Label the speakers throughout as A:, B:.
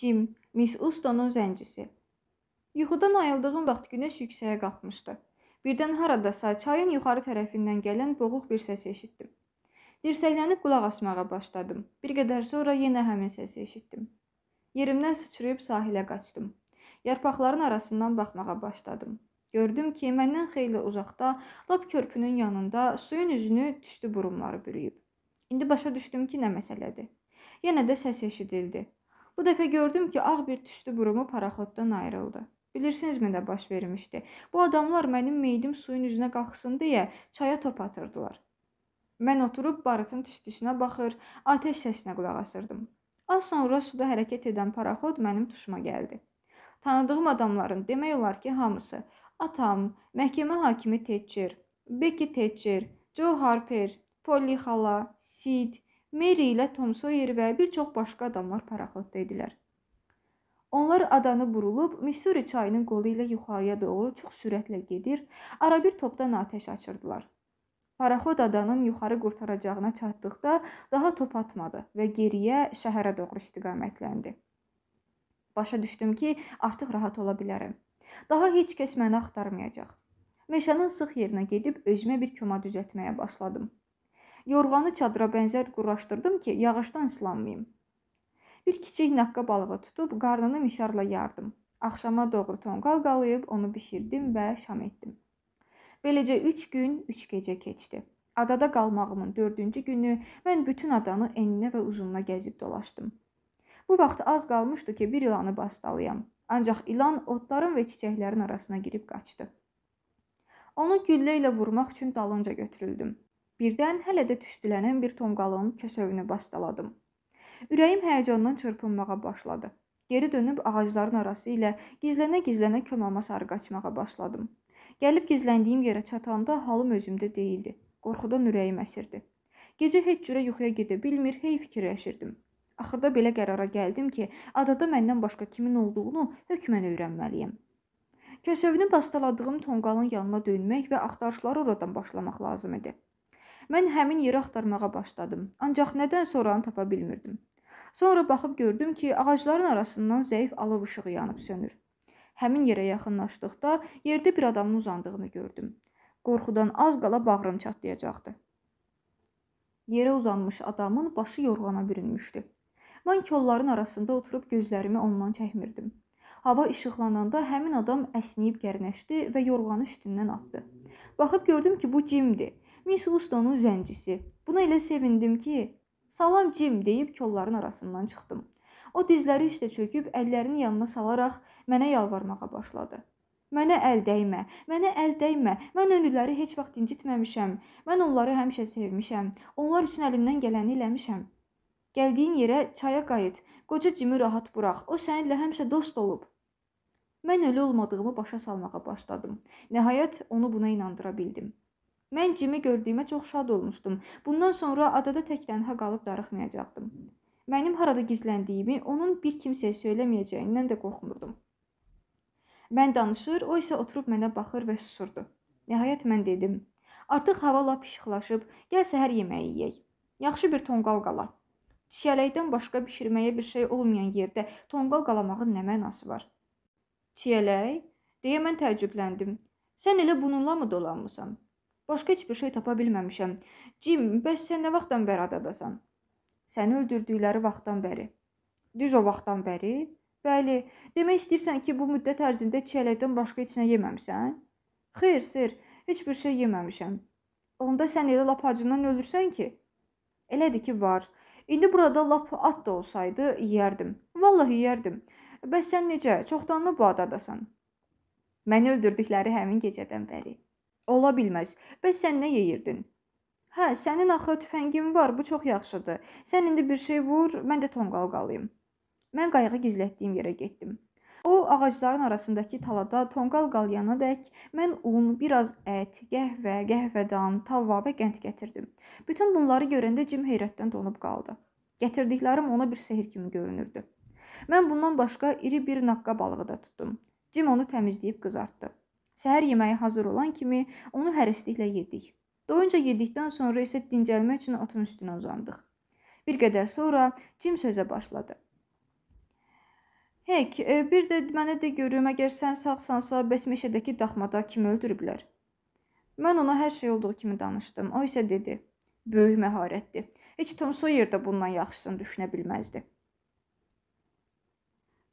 A: Cim, Miss Ustonun zəncisi. Yuxudan ayıldığım vaxt günəş yüksəyə qalxmışdı. Birdən haradasa çayın yuxarı tərəfindən gələn boğuq bir səs eşitdim. Dirsəklənib qulaq asmağa başladım. Bir qədər sonra yenə həmin səsi eşitdim. Yerimdən sıçrayıb sahilə qaçdım. Yarpaqların arasından baxmağa başladım. Gördüm ki, məndən xeyli uzaqda, lap körpünün yanında suyun üzünü tüstü burumları bürüyüb. İndi başa düşdüm ki, nə məsələdir. Yenə də səs eşidildi. Bu dəfə gördüm ki, ağ bir tüstü burumu paraxoddan ayrıldı. Bilirsinizmi də baş vermişdi. Bu adamlar mənim meyidim suyun üzünə qalxsın deyə çaya top atırdılar. Mən oturub barıtın tüstüsünə baxır, atəş səsinə qulaq asırdım. Az sonra suda hərəkət edən paraxod mənim tuşuma gəldi. Tanıdığım adamların demək olar ki, hamısı atam, məhkəmə hakimi Tetcher, Becky Tetcher, Joe Harper, Polly xala, Sid, Meri ilə Tom Sawyer və bir çox başqa adamlar paraxodda idilər. Onlar adanı burulub Missuri çayının qolu ilə yuxarıya doğru çox sürətlə gedir, ara bir topdan atəş açırdılar. Paraxod adanın yuxarı qurtaracağına çatdıqda daha top atmadı və geriyə şəhərə doğru istiqamətləndi. Başa düşdüm ki, artıq rahat ola bilərəm. Daha heç kəs məni axtarmayacaq. Meşənin sıx yerinə gedib özümə bir koma düzəltməyə başladım. Yorğanı çadıra bənzər quraşdırdım ki, yağışdan islanmayım. Bir kiçik naqqa balığı tutub qarnını mişarla yardım. Axşama doğru tonqal qalayıb onu bişirdim və şam etdim. Beləcə 3 gün, 3 gecə keçdi. Adada qalmağımın 4-cü günü mən bütün adanı eninə və uzununa gəzib dolaşdım. Bu vaxt az qalmışdı ki, bir ilanı bastalayam. Ancaq ilan otların və çiçəklərin arasına girib qaçdı. Onu güllə ilə vurmaq üçün dalınca götürüldüm. Birdən hələ də tüstülənən bir tonqalın kəsövünü bastaladım. Ürəyim həyəcandan çırpınmağa başladı. Geri dönüb ağacların arası ilə gizlənə-gizlənə kömama sarı qaçmağa başladım. Gəlib gizləndiyim yerə çatanda halım özümdə değildi. Qorxudan ürəyim əsirdi. Gecə heç cürə yuxuya gedə bilmir, hey fikirləşirdim. Axırda belə qərara gəldim ki, adada məndən başqa kimin olduğunu hökmən öyrənməliyəm. Kəsövünü bastaladığım tonqalın yanına dönmək və axtarışları oradan başlamaq lazım idi. Mən həmin yeri axtarmağa başladım, ancaq nədən sonra onu tapa bilmirdim. Sonra baxıb gördüm ki, ağacların arasından zəif alov işığı yanıb sönür. Həmin yerə yaxınlaşdıqda yerdə bir adamın uzandığını gördüm. Qorxudan az qala bağrım çatlayacaqdı. Yerə uzanmış adamın başı yorğana bürünmüşdü. Mən kolların arasında oturub gözlərimi ondan çəkmirdim. Hava işıqlananda həmin adam əsniyib gərnəşdi və yorğanı üstündən atdı. Baxıb gördüm ki, bu Cimdir Miss Wustonun zəncisi. Buna elə sevindim ki, "Salam Cim" deyib kolların arasından çıxdım. O dizləri üstə çöküb əllərini yanına salaraq mənə yalvarmağa başladı. Mənə əl dəymə, mənə əl dəymə. Mən önlüləri heç vaxt incitməmişəm. Mən onları həmişə sevmişəm. Onlar üçün əlimdən gələni eləmişəm. Gəldiyin yerə çaya qayıt. Qoca Cimi rahat burax. O səninlə həmişə dost olub. Mən ölü olmadığımı başa salmağa başladım. Nəhayət onu buna inandıra bildim. Mən Cimi gördüyümə çox şad olmuşdum. Bundan sonra adada tək-tənha qalıb darıxmayacaqdım. Mənim harada gizləndiyimi onun bir kimsəyə söyləməyəcəyindən də qorxmurdum. Mən danışır, o isə oturub mənə baxır və susurdu. Nəhayət mən dedim: "Artıq hava lap işıqlaşıb, gəl səhər yeməyi yeyək. Yaxşı bir tonqal qala. Çiyələkdən başqa bişirməyə bir şey olmayan yerdə tonqal qalamağın nə mənası var?" "Çiyələk?" deyə mən təəccübləndim. "Sən elə bununla mı dolanmısan?" Başqa heç bir şey tapa bilməmişəm. Cim, bəs sən nə vaxtdan bəri adadasan? Səni öldürdükləri vaxtdan bəri. Düz o vaxtdan bəri? Bəli. Demək istəyirsən ki, bu müddət ərzində çiyələkdən başqa heç nə yeməmisən? Xeyr, sir, heç bir şey yeməmişəm. Onda sən elə lap acından ölürsən ki. Elədir ki, var. İndi burada lap at da olsaydı yeyərdim. Vallahi yeyərdim. Bəs sən necə? Çoxdanmı bu adadasan? Məni öldürdükləri həmin gecədən bəri. Ola bilməz. Bəs sən nə yeyirdin? Hə, sənin axı tüfəngin var, bu çox yaxşıdır. Sən indi bir şey vur, mən də tonqal qalayım. Mən qayığı gizlətdiyim yerə getdim. O ağacların arasındakı talada tonqal qalyana dək mən un, biraz ət, qəhvə, qəhvədan, tava və qənd gətirdim. Bütün bunları görəndə Cim heyrətdən donub qaldı. Gətirdiklərim ona bir sehir kimi görünürdü. Mən bundan başqa iri bir naqqa balığı da tutdum. Cim onu təmizləyib qızartdı. Səhər yeməyi hazır olan kimi onu hərəsliklə yedik. Doyunca yedikdən sonra isə dincəlmək üçün otun üstünə uzandıq. Bir qədər sonra Cim sözə başladı. Hek, e, bir də mənə də görüm, əgər sən sağsansa, bəs meşədəki daxmada kimi öldürüblər? Mən ona hər şey olduğu kimi danışdım. O isə dedi: "Böyük məharətdir. Heç Tom Sawyer də bundan yaxşısını düşünə bilməzdi."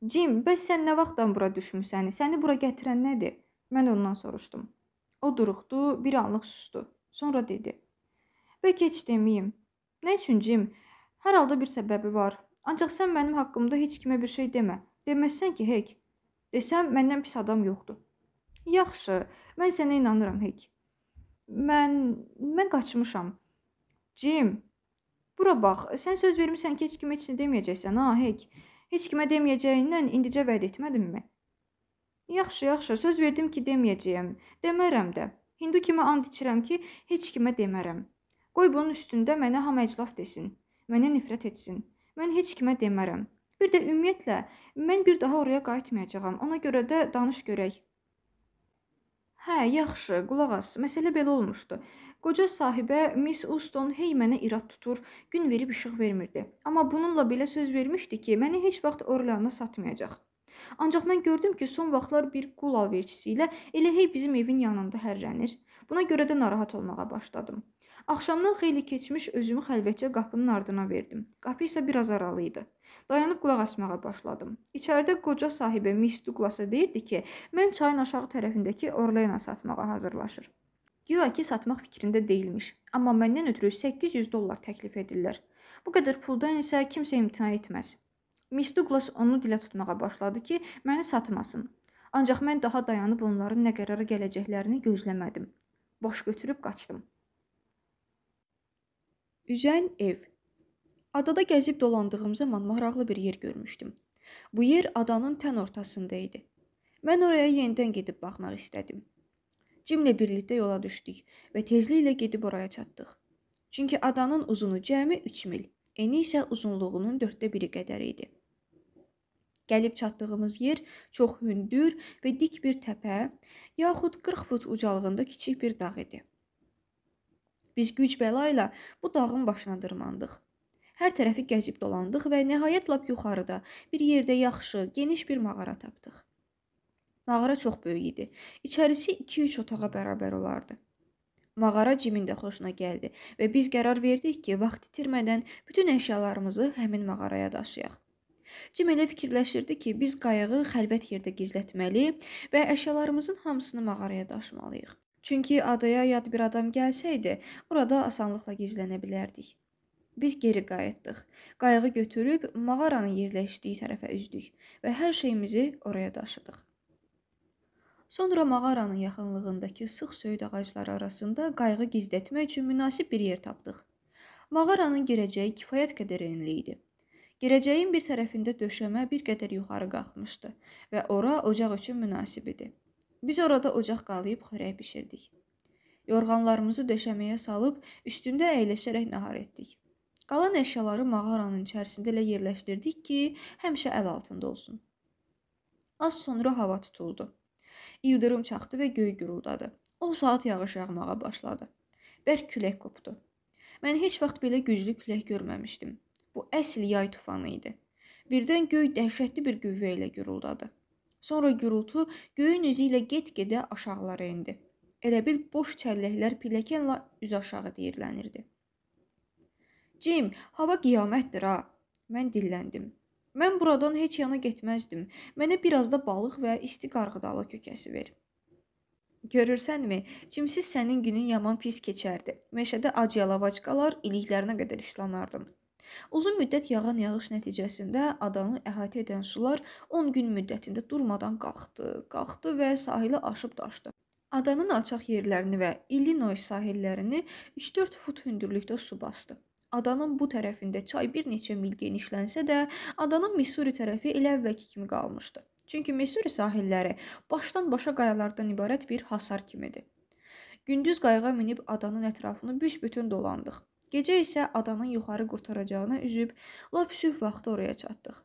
A: Cim, bəs sən nə vaxtdan bura düşmüsən? Səni bura gətirən nədir? Mən ondan soruşdum. O duruxdu, bir anlıq susdu. Sonra dedi: "Və keç deməyim. Nə üçün Cim? Hər halda bir səbəbi var. Ancaq sən mənim haqqımda heç kimə bir şey demə. Deməzsən ki, Hek. Desəm məndən pis adam yoxdur." "Yaxşı, mən sənə inanıram, Hek. Mən mən qaçmışam." "Cim, bura bax. Sən söz vermisən ki, heç kimə heç nə deməyəcəksən, ha, Hek. Heç kimə deməyəcəyindən indicə vəd etmədinmi?" Yaxşı, yaxşı, söz verdim ki, deməyəcəyəm. Demərəm də. İndi kimi and içirəm ki, heç kimə demərəm. Qoy bunun üstündə mənə ham əclaf desin, mənə nifrət etsin. Mən heç kimə demərəm. Bir də ümumiyyətlə mən bir daha oraya qayıtmayacağam. Ona görə də danış görək. Hə, yaxşı, qulaq as. Məsələ belə olmuşdu. Qoca sahibə Miss Uston hey mənə irad tutur, gün verib işıq vermirdi. Amma bununla belə söz vermişdi ki, məni heç vaxt Orleana satmayacaq. Ancaq mən gördüm ki, son vaxtlar bir qul alverçisi ilə elə hey bizim evin yanında hərrənir. Buna görə də narahat olmağa başladım. Axşamdan xeyli keçmiş özümü xəlvətcə qapının ardına verdim. Qapı isə biraz aralı idi. Dayanıb qulaq asmağa başladım. İçəridə qoca sahibi Miss Douglasa deyirdi ki, mən çayın aşağı tərəfindəki Orlena satmağa hazırlaşır. Güya ki, satmaq fikrində deyilmiş, amma məndən ötürü 800 dollar təklif edirlər. Bu qədər puldan isə kimsə imtina etməz. Miss Douglas onu dilə tutmağa başladı ki, məni satmasın. Ancaq mən daha dayanıb onların nə qərara gələcəklərini gözləmədim. Baş götürüb qaçdım. Üzən ev. Adada gəzib dolandığım zaman maraqlı bir yer görmüşdüm. Bu yer adanın tən ortasında idi. Mən oraya yenidən gedib baxmaq istədim. Cimlə birlikdə yola düşdük və tezliklə gedib oraya çatdıq. Çünki adanın uzunu cəmi 3 mil, eni isə uzunluğunun 4də 1-i qədər idi. Gəlib çatdığımız yer çox hündür və dik bir təpə, yaxud 40 fut ucalığında kiçik bir dağ idi. Biz güc bəla ilə bu dağın başına dırmandıq. Hər tərəfi gəzib dolandıq və nəhayət lap yuxarıda bir yerdə yaxşı, geniş bir mağara tapdıq. Mağara çox böyük idi. İçərisi 2-3 otağa bərabər olardı. Mağara Cimin də xoşuna gəldi və biz qərar verdik ki, vaxt itirmədən bütün əşyalarımızı həmin mağaraya daşıyaq. Cim elə fikirləşirdi ki, biz qayığı xəlvət yerdə gizlətməli və əşyalarımızın hamısını mağaraya daşımalıyıq. Çünki adaya yad bir adam gəlsəydi, orada asanlıqla gizlənə bilərdik. Biz geri qayıtdıq. Qayığı götürüb mağaranın yerləşdiyi tərəfə üzdük və hər şeyimizi oraya daşıdıq. Sonra mağaranın yaxınlığındakı sıx söyüd ağacları arasında qayığı gizlətmək üçün münasib bir yer tapdıq. Mağaranın girəcəyi kifayət qədər enli idi. Girəcəyin bir tərəfində döşəmə bir qədər yuxarı qalxmışdı və ora ocaq üçün münasib idi. Biz orada ocaq qalayıb xörək bişirdik. Yorğanlarımızı döşəməyə salıb üstündə əyləşərək nahar etdik. Qalan əşyaları mağaranın içərisində elə yerləşdirdik ki, həmişə əl altında olsun. Az sonra hava tutuldu. İldırım çaxdı və göy guruldadı. O saat yağış yağmağa başladı. Bərk külək qopdu. Mən heç vaxt belə güclü külək görməmişdim. Bu əsl yay tufanı idi. Birdən göy dəhşətli bir qüvvə ilə guruldadı. Sonra gurultu göyün üzü ilə get-gedə aşağılara endi. Elə bil boş çəlləklər pilləkənlə üz aşağı deyirlənirdi. Cim, hava qiyamətdir ha. Mən dilləndim. Mən buradan heç yana getməzdim. Mənə biraz da balıq və isti qarğıdalı kökəsi ver. Görürsənmi, cimsiz sənin günün yaman pis keçərdi. Meşədə ac yalavac qalar, iliklərinə qədər işlanardın. Uzun müddət yağan yağış nəticəsində adanı əhatə edən sular 10 gün müddətində durmadan qalxdı, qalxdı və sahili aşıb daşdı. Adanın alçaq yerlərini və Illinois sahillərini 3-4 fut hündürlükdə su basdı. Adanın bu tərəfində çay bir neçə mil genişlənsə də, adanın Missuri tərəfi elə əvvəlki kimi qalmışdı. Çünki Missuri sahilləri başdan-başa qayalardan ibarət bir hasar kimidir. Gündüz qayığa minib adanın ətrafını büsbütün dolandıq. Gecə isə adanın yuxarı qurtaracağına üzüb lap sübh vaxtı oraya çatdıq.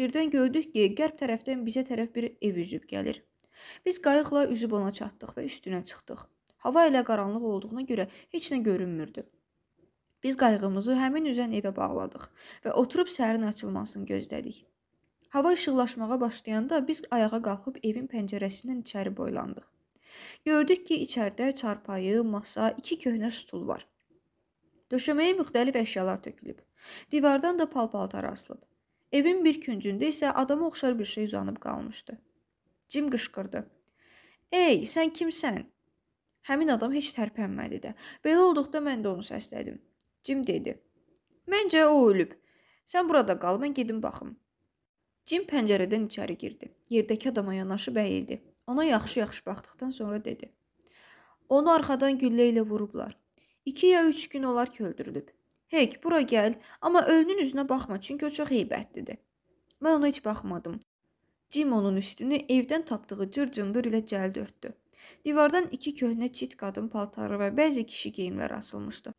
A: Birdən gördük ki, qərb tərəfdən bizə tərəf bir ev üzüb gəlir. Biz qayıqla üzüb ona çatdıq və üstünə çıxdıq. Hava elə qaranlıq olduğuna görə heç nə görünmürdü. Biz qayığımızı həmin üzən evə bağladıq və oturub səhərin açılmasını gözlədik. Hava işıqlaşmağa başlayanda biz ayağa qalxıb evin pəncərəsindən içəri boylandıq. Gördük ki, içəridə çarpayı, masa, iki köhnə stul var. Döşəməyə müxtəlif əşyalar tökülüb. Divardan da pal-paltar asılıb. Evin bir küncündə isə adama oxşar bir şey uzanıb qalmışdı. Cim qışqırdı. "Ey, sən kimsən?" Həmin adam heç tərpənmədi də. Belə olduqda mən də onu səslədim. Cim dedi: "Məncə o ölüb. Sən burada qal, mən gedim baxım." Cim pəncərədən içəri girdi. Yerdəki adama yanaşıb əyildi. Ona yaxşı-yaxşı baxdıqdan sonra dedi: "Onu arxadan güllə ilə vurublar. İki ya üç gün olar ki öldürülüb. Hek, bura gəl, amma ölünün üzünə baxma, çünki o çox heybətlidir. Mən ona heç baxmadım. Cim onun üstünü evdən tapdığı cırcındır ilə cəld örtdü. Divardan iki köhnə çit qadın paltarı və bəzi kişi geyimləri asılmışdı.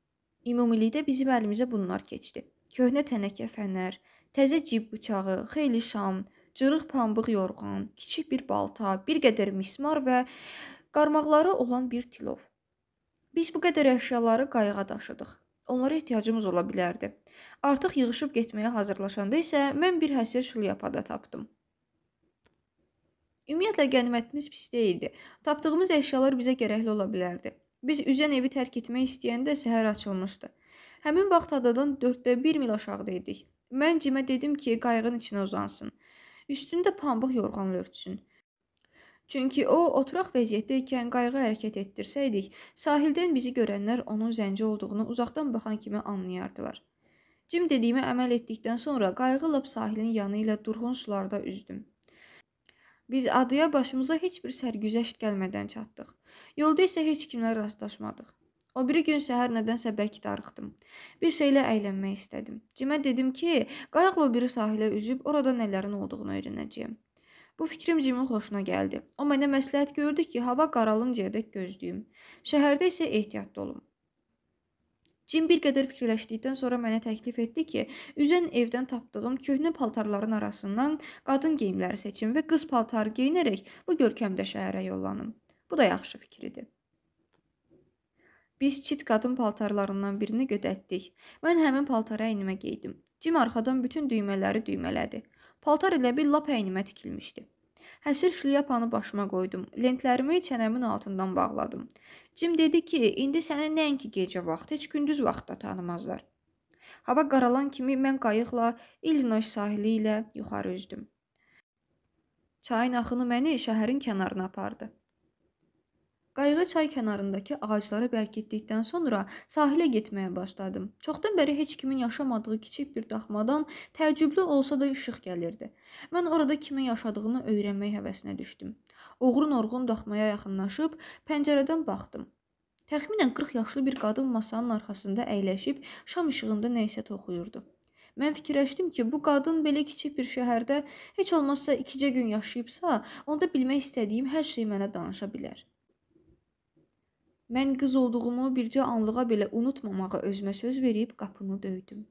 A: İmumilikdə bizim əlimizə bunlar keçdi. Köhnə tənəkə fənər, təzə cib bıçağı, xeyli şam, cırıq pambıq yorğan, kiçik bir balta, bir qədər mismar və qarmaqları olan bir tilov. Biz bu qədər əşyaları qayığa daşıdıq. Onlara ehtiyacımız ola bilərdi. Artıq yığışıb getməyə hazırlaşanda isə mən bir həsir şlyapada tapdım. Ümumiyyətlə qənimətimiz pis deyildi. Tapdığımız əşyalar bizə gərəkli ola bilərdi. Biz üzən evi tərk etmək istəyəndə səhər açılmışdı. Həmin vaxt adadan 4də 1 mil aşağıda idik. Mən Cimə dedim ki, qayığın içinə uzansın. Üstündə pambıq yorğanla örtsün. Çünki o, oturaq vəziyyətdə ikən qayığı hərəkət etdirsəydik, sahildən bizi görənlər onun zənci olduğunu uzaqdan baxan kimi anlayardılar. Cim dediyimə əməl etdikdən sonra qayığı lap sahilin yanı ilə durğun sularda üzdüm. Biz adaya başımıza heç bir sərgüzəşt gəlmədən çatdıq. Yolda isə heç kimlə rastlaşmadıq. O biri gün səhər nədənsə bərk darıxdım. Bir şeylə əylənmək istədim. Cimə dedim ki, qayıqla o biri sahilə üzüb orada nələrin olduğunu öyrənəcəyəm. Bu fikrim Cimin xoşuna gəldi. O mənə məsləhət gördü ki, hava qaralıncaya dək gözləyim. Şəhərdə isə ehtiyatlı olum. Cim bir qədər fikirləşdikdən sonra mənə təklif etdi ki, üzən evdən tapdığım köhnə paltarların arasından qadın geyimləri seçim və qız paltarı geyinərək bu görkəmdə şəhərə yollanım. Bu da yaxşı fikir idi. Biz çit qadın paltarlarından birini gödətdik. Mən həmin paltarı əynimə geydim. Cim arxadan bütün düymələri düymələdi. Paltar elə bil lap əynimə tikilmişdi. Həsir şlyapanı başıma qoydum. Lentlərimi çənəmin altından bağladım. Cim dedi ki, indi səni nəinki gecə vaxtı, heç gündüz vaxtda tanımazlar. Hava qaralan kimi mən qayıqla İllinoy sahili ilə yuxarı üzdüm. Çayın axını məni şəhərin kənarına apardı. Qayığı çay kənarındakı ağaclara bərkitdikdən sonra sahilə getməyə başladım. Çoxdan bəri heç kimin yaşamadığı kiçik bir daxmadan təəccüblü olsa da işıq gəlirdi. Mən orada kimin yaşadığını öyrənmək həvəsinə düşdüm. Oğrun-orğun daxmaya yaxınlaşıb pəncərədən baxdım. Təxminən 40 yaşlı bir qadın masanın arxasında əyləşib şam işığında nə isə toxuyurdu. Mən fikirləşdim ki, bu qadın belə kiçik bir şəhərdə heç olmazsa 2-cə gün yaşayıbsa, onda bilmək istədiyim hər şeyi mənə danışa bilər. Mən qız olduğumu bircə anlığa belə unutmamağa özümə söz verib qapını döydüm.